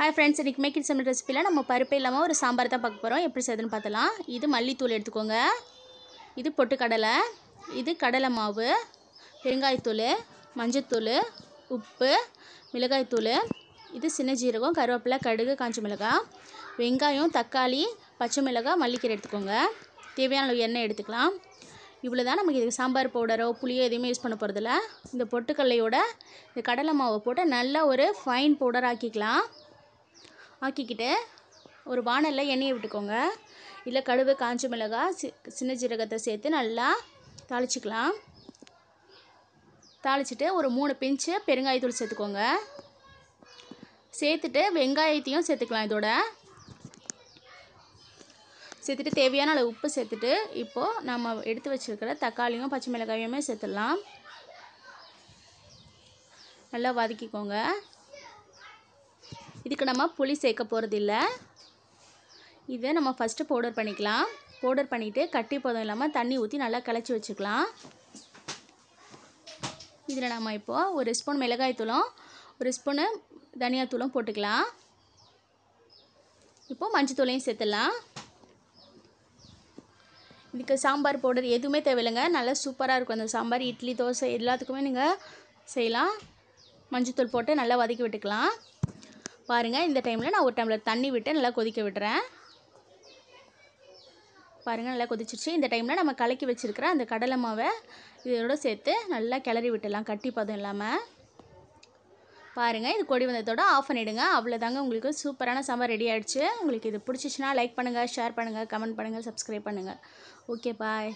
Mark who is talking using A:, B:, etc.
A: hi friends இன்றைக்கி making சமையல் ரெசிப்பியில் நம்ம பருப்பு இல்லாமல் ஒரு சாம்பார் தான் பார்க்க போகிறோம் எப்படி செய்யுதுன்னு பார்த்தலாம் இது மல்லித்தூள் எடுத்துக்கோங்க இது பொட்டுக்கடலை இது கடலை மாவு பெருங்காயத்தூள் மஞ்சத்தூள் உப்பு மிளகாய்த்தூள் இது சின்ன ஜீரகம் கருவேப்பிலை கடுகு காஞ்ச மிளகாய் வெங்காயம் தக்காளி பச்சை மிளகாய் மல்லிக்கீரை எடுத்துக்கோங்க தேவையான எண்ணெய் எடுத்துக்கலாம் இவ்வளோ தான் நமக்கு இதுக்கு சாம்பார் பவுடரோ புளியோ எதுவுமே யூஸ் பண்ண போகிறதில்ல இந்த பொட்டுக்கல்லையோட இந்த கடலை மாவை போட்டு நல்லா ஒரு ஃபைன் பவுடர் ஆக்கிக்கலாம் ஆக்கிக்கிட்டு ஒரு வாணலில் எண்ணெயை விட்டுக்கோங்க இதில் கடுவு காஞ்ச மிளகா சி சின்ன ஜீரகத்தை சேர்த்து நல்லா தாளிச்சிக்கலாம் தாளிச்சிட்டு ஒரு மூணு பிஞ்சு பெருங்காயத்தூள் சேர்த்துக்கோங்க சேர்த்துட்டு வெங்காயத்தையும் சேர்த்துக்கலாம் இதோட சேர்த்துட்டு தேவையான அளவு உப்பு சேர்த்துட்டு இப்போது நம்ம எடுத்து வச்சுருக்கிற தக்காளியும் பச்சை மிளகாயுமே சேர்த்துடலாம் நல்லா வதக்கிக்கோங்க இதுக்கு நம்ம புளி சேர்க்க போகிறதில்ல இதை நம்ம ஃபஸ்ட்டு பவுடர் பண்ணிக்கலாம் பவுடர் பண்ணிவிட்டு கட்டி போதும் இல்லாமல் தண்ணி ஊற்றி நல்லா கலைச்சி வச்சுக்கலாம் இதில் நம்ம இப்போது ஒரு ஸ்பூன் மிளகாய் தூளும் ஒரு ஸ்பூனு தனியாத்தூளும் போட்டுக்கலாம் இப்போது மஞ்சத்தூளையும் சேர்த்துடலாம் இதுக்கு சாம்பார் பவுடர் எதுவுமே தேவையில்லைங்க நல்லா சூப்பராக இருக்கும் அந்த சாம்பார் இட்லி தோசை எல்லாத்துக்குமே நீங்கள் செய்யலாம் மஞ்சத்தூள் போட்டு நல்லா வதக்கி விட்டுக்கலாம் பாருங்கள் இந்த டைமில் நான் ஒரு டம்ளர் தண்ணி விட்டு நல்லா கொதிக்க விடுறேன் பாருங்கள் நல்லா கொதிச்சிருச்சு இந்த டைமில் நம்ம கலக்கி வச்சுருக்கிற அந்த கடலை மாவை இதோட சேர்த்து நல்லா கிளறி விட்டுடலாம் கட்டி பதம் இல்லாமல் பாருங்கள் இது கொடி வந்ததோடு ஆஃப் பண்ணிவிடுங்க அவ்வளோதாங்க உங்களுக்கு சூப்பரான சாம்பார் ரெடி ஆகிடுச்சு உங்களுக்கு இது பிடிச்சிச்சின்னா லைக் பண்ணுங்கள் ஷேர் பண்ணுங்கள் கமெண்ட் பண்ணுங்கள் சப்ஸ்கிரைப் பண்ணுங்கள் ஓகே பாய்